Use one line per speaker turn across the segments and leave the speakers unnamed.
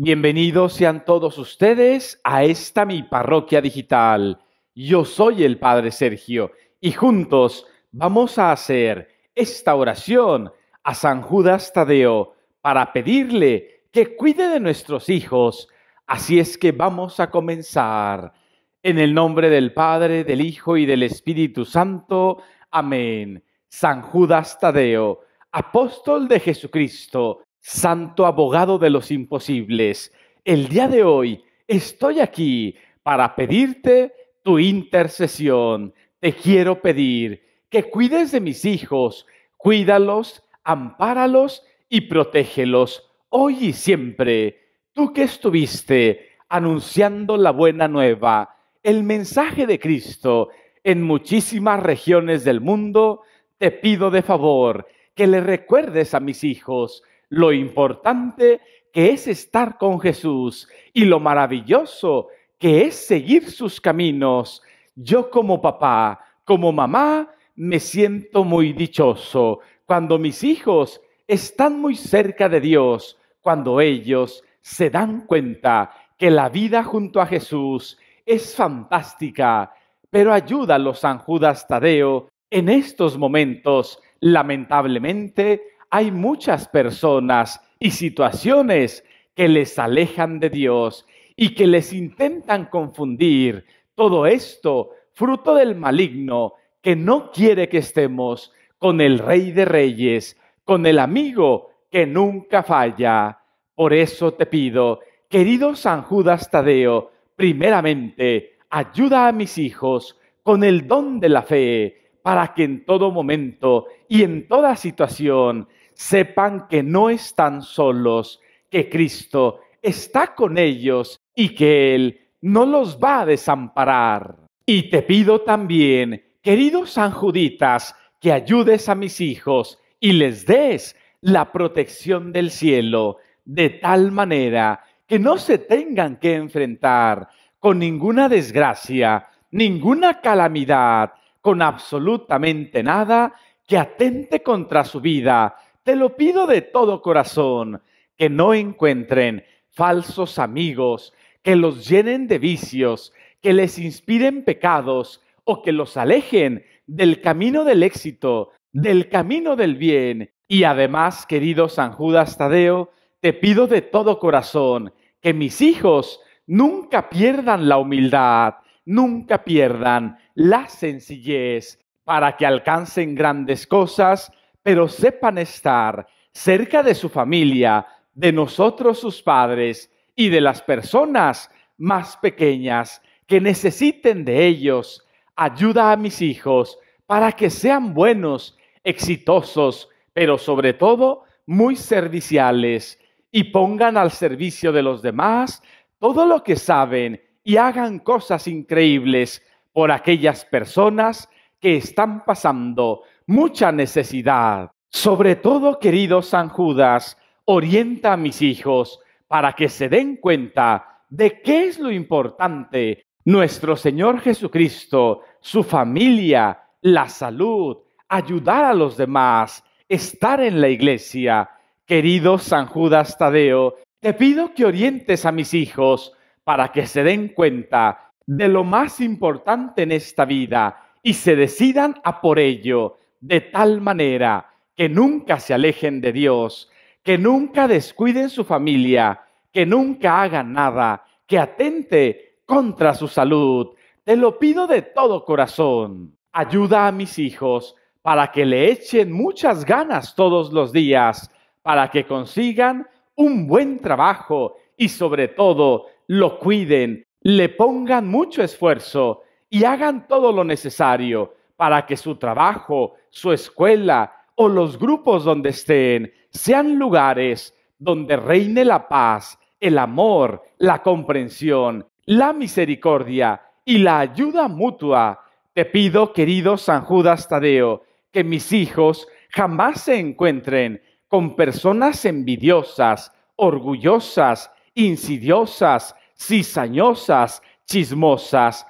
Bienvenidos sean todos ustedes a esta mi parroquia digital. Yo soy el Padre Sergio y juntos vamos a hacer esta oración a San Judas Tadeo para pedirle que cuide de nuestros hijos. Así es que vamos a comenzar. En el nombre del Padre, del Hijo y del Espíritu Santo. Amén. San Judas Tadeo, apóstol de Jesucristo Santo abogado de los imposibles, el día de hoy estoy aquí para pedirte tu intercesión. Te quiero pedir que cuides de mis hijos, cuídalos, ampáralos y protégelos hoy y siempre. Tú que estuviste anunciando la buena nueva, el mensaje de Cristo en muchísimas regiones del mundo, te pido de favor que le recuerdes a mis hijos lo importante que es estar con Jesús y lo maravilloso que es seguir sus caminos. Yo como papá, como mamá, me siento muy dichoso cuando mis hijos están muy cerca de Dios, cuando ellos se dan cuenta que la vida junto a Jesús es fantástica, pero ayúdalo San Judas Tadeo en estos momentos, lamentablemente, hay muchas personas y situaciones que les alejan de Dios y que les intentan confundir. Todo esto, fruto del maligno, que no quiere que estemos con el Rey de Reyes, con el amigo que nunca falla. Por eso te pido, querido San Judas Tadeo, primeramente, ayuda a mis hijos con el don de la fe para que en todo momento y en toda situación sepan que no están solos, que Cristo está con ellos y que Él no los va a desamparar. Y te pido también, queridos Juditas, que ayudes a mis hijos y les des la protección del cielo, de tal manera que no se tengan que enfrentar con ninguna desgracia, ninguna calamidad, con absolutamente nada que atente contra su vida. Te lo pido de todo corazón, que no encuentren falsos amigos, que los llenen de vicios, que les inspiren pecados o que los alejen del camino del éxito, del camino del bien. Y además, querido San Judas Tadeo, te pido de todo corazón que mis hijos nunca pierdan la humildad, nunca pierdan la sencillez para que alcancen grandes cosas, pero sepan estar cerca de su familia, de nosotros sus padres y de las personas más pequeñas que necesiten de ellos. Ayuda a mis hijos para que sean buenos, exitosos, pero sobre todo muy serviciales y pongan al servicio de los demás todo lo que saben y hagan cosas increíbles por aquellas personas que están pasando mucha necesidad. Sobre todo, querido San Judas, orienta a mis hijos para que se den cuenta de qué es lo importante. Nuestro Señor Jesucristo, su familia, la salud, ayudar a los demás, estar en la iglesia. Querido San Judas Tadeo, te pido que orientes a mis hijos para que se den cuenta de lo más importante en esta vida y se decidan a por ello de tal manera que nunca se alejen de Dios, que nunca descuiden su familia, que nunca hagan nada que atente contra su salud. Te lo pido de todo corazón. Ayuda a mis hijos para que le echen muchas ganas todos los días, para que consigan un buen trabajo y sobre todo lo cuiden, le pongan mucho esfuerzo y hagan todo lo necesario para que su trabajo, su escuela o los grupos donde estén sean lugares donde reine la paz, el amor, la comprensión, la misericordia y la ayuda mutua. Te pido, querido San Judas Tadeo, que mis hijos jamás se encuentren con personas envidiosas, orgullosas, insidiosas, cizañosas, chismosas.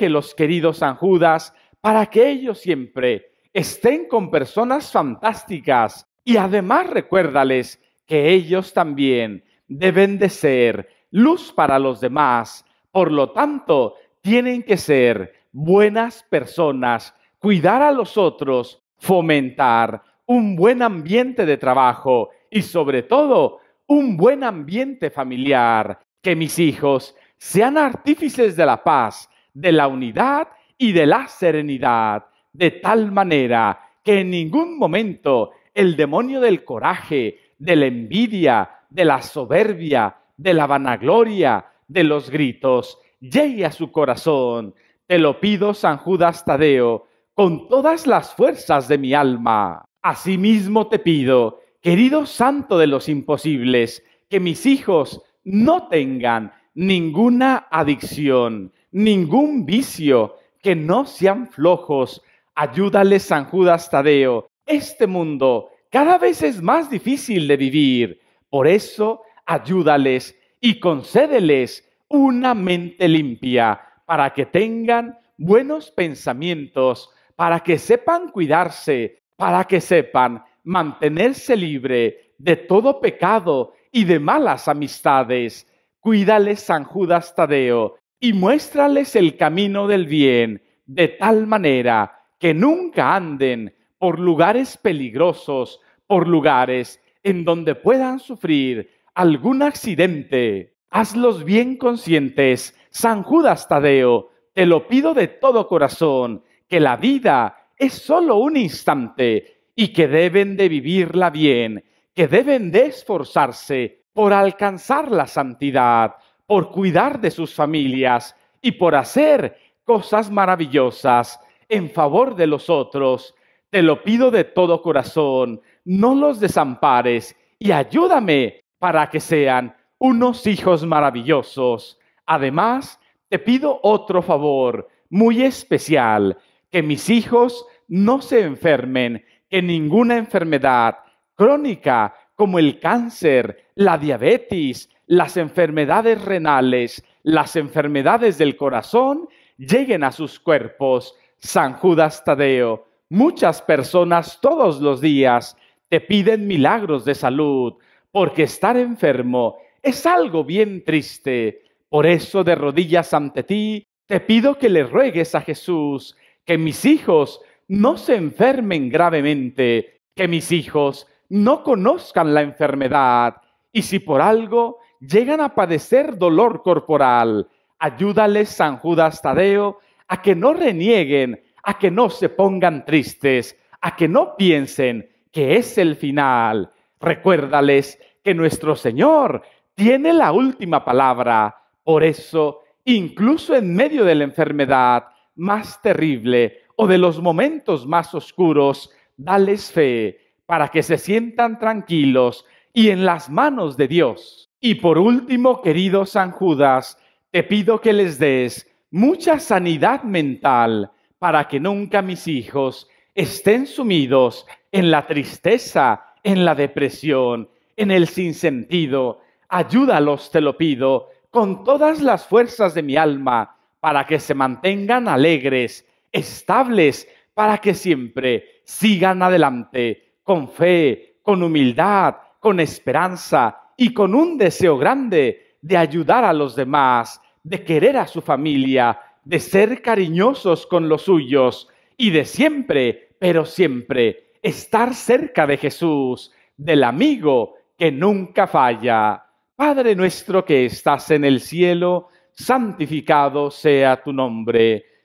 los queridos San Judas, para que ellos siempre estén con personas fantásticas. Y además recuérdales que ellos también deben de ser luz para los demás. Por lo tanto, tienen que ser buenas personas, cuidar a los otros, fomentar un buen ambiente de trabajo y sobre todo un buen ambiente familiar, que mis hijos sean artífices de la paz, de la unidad y de la serenidad, de tal manera que en ningún momento el demonio del coraje, de la envidia, de la soberbia, de la vanagloria, de los gritos, llegue a su corazón. Te lo pido, San Judas Tadeo, con todas las fuerzas de mi alma. Asimismo te pido querido santo de los imposibles, que mis hijos no tengan ninguna adicción, ningún vicio, que no sean flojos. Ayúdales San Judas Tadeo. Este mundo cada vez es más difícil de vivir. Por eso, ayúdales y concédeles una mente limpia para que tengan buenos pensamientos, para que sepan cuidarse, para que sepan mantenerse libre de todo pecado y de malas amistades. Cuídales San Judas Tadeo y muéstrales el camino del bien, de tal manera que nunca anden por lugares peligrosos, por lugares en donde puedan sufrir algún accidente. Hazlos bien conscientes, San Judas Tadeo, te lo pido de todo corazón, que la vida es solo un instante y que deben de vivirla bien, que deben de esforzarse por alcanzar la santidad, por cuidar de sus familias y por hacer cosas maravillosas en favor de los otros. Te lo pido de todo corazón, no los desampares y ayúdame para que sean unos hijos maravillosos. Además, te pido otro favor muy especial, que mis hijos no se enfermen que ninguna enfermedad crónica como el cáncer, la diabetes, las enfermedades renales, las enfermedades del corazón, lleguen a sus cuerpos. San Judas Tadeo, muchas personas todos los días te piden milagros de salud, porque estar enfermo es algo bien triste. Por eso de rodillas ante ti, te pido que le ruegues a Jesús que mis hijos no se enfermen gravemente, que mis hijos no conozcan la enfermedad, y si por algo llegan a padecer dolor corporal, ayúdales, San Judas Tadeo, a que no renieguen, a que no se pongan tristes, a que no piensen que es el final. Recuérdales que nuestro Señor tiene la última palabra. Por eso, incluso en medio de la enfermedad más terrible, de los momentos más oscuros, dales fe para que se sientan tranquilos y en las manos de Dios. Y por último, querido San Judas, te pido que les des mucha sanidad mental para que nunca mis hijos estén sumidos en la tristeza, en la depresión, en el sinsentido. Ayúdalos, te lo pido, con todas las fuerzas de mi alma, para que se mantengan alegres estables para que siempre sigan adelante con fe, con humildad, con esperanza y con un deseo grande de ayudar a los demás, de querer a su familia, de ser cariñosos con los suyos y de siempre, pero siempre, estar cerca de Jesús, del amigo que nunca falla. Padre nuestro que estás en el cielo, santificado sea tu nombre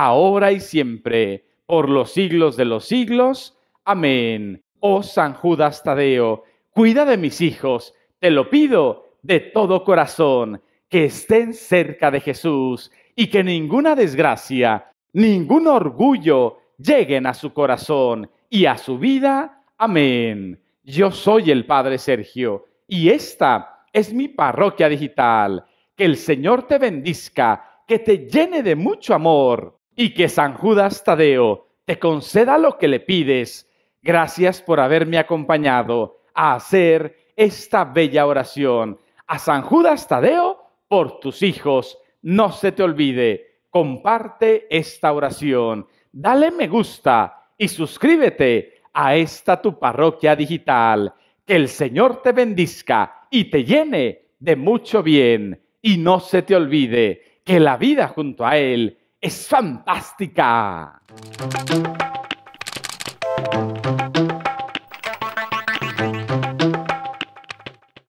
ahora y siempre, por los siglos de los siglos. Amén. Oh San Judas Tadeo, cuida de mis hijos, te lo pido de todo corazón, que estén cerca de Jesús y que ninguna desgracia, ningún orgullo lleguen a su corazón y a su vida. Amén. Yo soy el Padre Sergio y esta es mi parroquia digital. Que el Señor te bendizca, que te llene de mucho amor y que San Judas Tadeo te conceda lo que le pides. Gracias por haberme acompañado a hacer esta bella oración. A San Judas Tadeo por tus hijos. No se te olvide, comparte esta oración, dale me gusta y suscríbete a esta tu parroquia digital. Que el Señor te bendizca y te llene de mucho bien. Y no se te olvide que la vida junto a Él es fantástica.